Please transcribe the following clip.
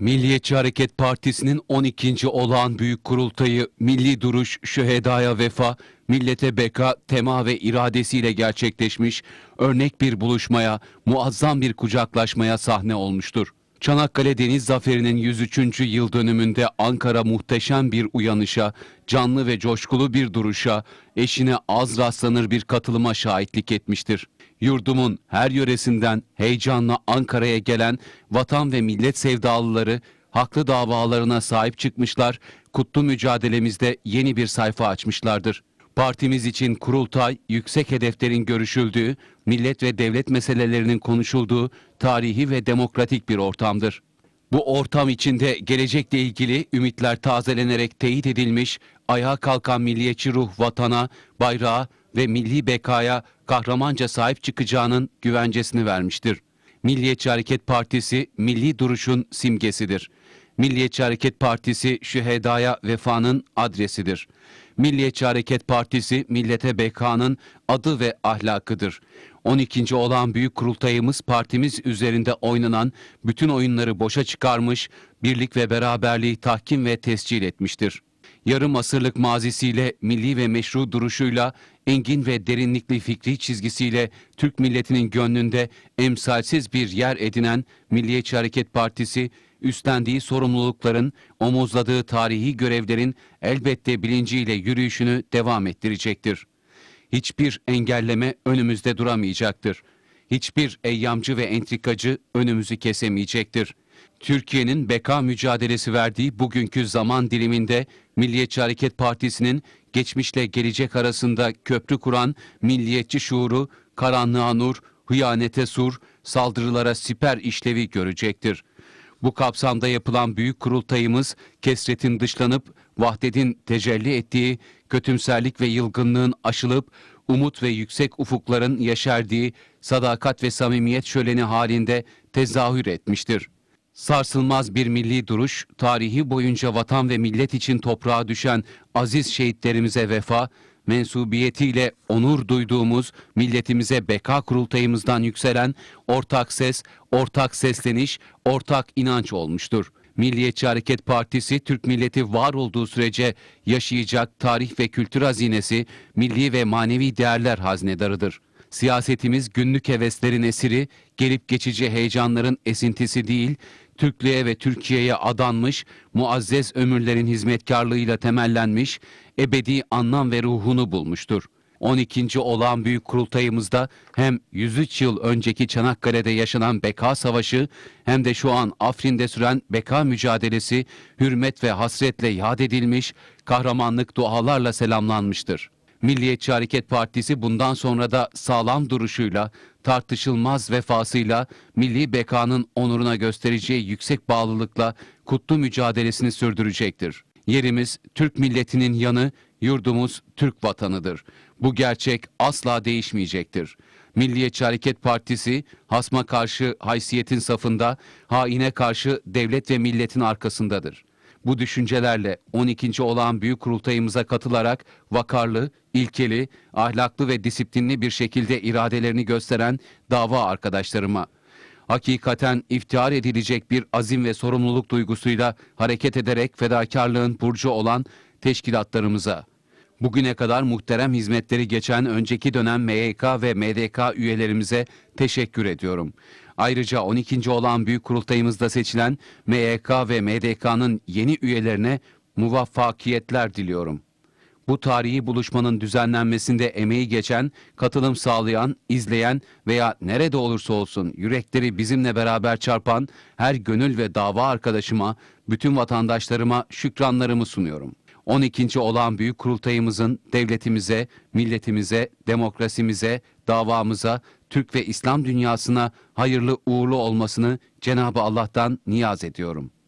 Milliyetçi Hareket Partisi'nin 12. olağan büyük kurultayı Milli Duruş, Şühedaya Vefa, Millete Beka, Tema ve iradesiyle gerçekleşmiş, örnek bir buluşmaya, muazzam bir kucaklaşmaya sahne olmuştur. Çanakkale Deniz Zaferi'nin 103. yıl dönümünde Ankara muhteşem bir uyanışa, canlı ve coşkulu bir duruşa, eşine az rastlanır bir katılıma şahitlik etmiştir. Yurdumun her yöresinden heyecanla Ankara'ya gelen vatan ve millet sevdalıları haklı davalarına sahip çıkmışlar, kutlu mücadelemizde yeni bir sayfa açmışlardır. Partimiz için kurultay yüksek hedeflerin görüşüldüğü, millet ve devlet meselelerinin konuşulduğu tarihi ve demokratik bir ortamdır. Bu ortam içinde gelecekle ilgili ümitler tazelenerek teyit edilmiş, ayağa kalkan milliyetçi ruh vatana, bayrağa, ve milli bekaya kahramanca sahip çıkacağının güvencesini vermiştir. Milliyetçi Hareket Partisi milli duruşun simgesidir. Milliyetçi Hareket Partisi şühedaya vefanın adresidir. Milliyetçi Hareket Partisi millete bekanın adı ve ahlakıdır. 12. olan büyük kurultayımız partimiz üzerinde oynanan bütün oyunları boşa çıkarmış, birlik ve beraberliği tahkim ve tescil etmiştir yarım asırlık mazisiyle, milli ve meşru duruşuyla, engin ve derinlikli fikri çizgisiyle Türk milletinin gönlünde emsalsiz bir yer edinen Milliyetçi Hareket Partisi, üstlendiği sorumlulukların, omuzladığı tarihi görevlerin elbette bilinciyle yürüyüşünü devam ettirecektir. Hiçbir engelleme önümüzde duramayacaktır. Hiçbir eyyamcı ve entrikacı önümüzü kesemeyecektir.'' Türkiye'nin beka mücadelesi verdiği bugünkü zaman diliminde Milliyetçi Hareket Partisi'nin geçmişle gelecek arasında köprü kuran milliyetçi şuuru karanlığa nur, hıyanete sur, saldırılara siper işlevi görecektir. Bu kapsamda yapılan büyük kurultayımız kesretin dışlanıp vahdetin tecelli ettiği, kötümserlik ve yılgınlığın aşılıp umut ve yüksek ufukların yaşardığı sadakat ve samimiyet şöleni halinde tezahür etmiştir. Sarsılmaz bir milli duruş, tarihi boyunca vatan ve millet için toprağa düşen aziz şehitlerimize vefa, mensubiyetiyle onur duyduğumuz milletimize beka kurultayımızdan yükselen ortak ses, ortak sesleniş, ortak inanç olmuştur. Milliyetçi Hareket Partisi Türk milleti var olduğu sürece yaşayacak tarih ve kültür hazinesi, milli ve manevi değerler haznedarıdır. Siyasetimiz günlük heveslerin esiri, gelip geçici heyecanların esintisi değil, Türklüğe ve Türkiye'ye adanmış, muazzez ömürlerin hizmetkarlığıyla temellenmiş, ebedi anlam ve ruhunu bulmuştur. 12. olağan büyük kurultayımızda hem 103 yıl önceki Çanakkale'de yaşanan beka savaşı hem de şu an Afrin'de süren beka mücadelesi hürmet ve hasretle yad edilmiş, kahramanlık dualarla selamlanmıştır. Milliyetçi Hareket Partisi bundan sonra da sağlam duruşuyla, tartışılmaz vefasıyla, milli bekanın onuruna göstereceği yüksek bağlılıkla kutlu mücadelesini sürdürecektir. Yerimiz Türk milletinin yanı, yurdumuz Türk vatanıdır. Bu gerçek asla değişmeyecektir. Milliyetçi Hareket Partisi hasma karşı haysiyetin safında, haine karşı devlet ve milletin arkasındadır. Bu düşüncelerle 12. olağan büyük kurultayımıza katılarak vakarlı, ilkeli, ahlaklı ve disiplinli bir şekilde iradelerini gösteren dava arkadaşlarıma hakikaten iftihar edilecek bir azim ve sorumluluk duygusuyla hareket ederek fedakarlığın burcu olan teşkilatlarımıza Bugüne kadar muhterem hizmetleri geçen önceki dönem MYK ve MDK üyelerimize teşekkür ediyorum. Ayrıca 12. olan büyük kurultayımızda seçilen MYK e ve MDK'nın yeni üyelerine muvaffakiyetler diliyorum. Bu tarihi buluşmanın düzenlenmesinde emeği geçen, katılım sağlayan, izleyen veya nerede olursa olsun yürekleri bizimle beraber çarpan her gönül ve dava arkadaşıma, bütün vatandaşlarıma şükranlarımı sunuyorum. 12. olan büyük kurultayımızın devletimize, milletimize, demokrasimize, davamıza, Türk ve İslam dünyasına hayırlı uğurlu olmasını Cenabı Allah'tan niyaz ediyorum.''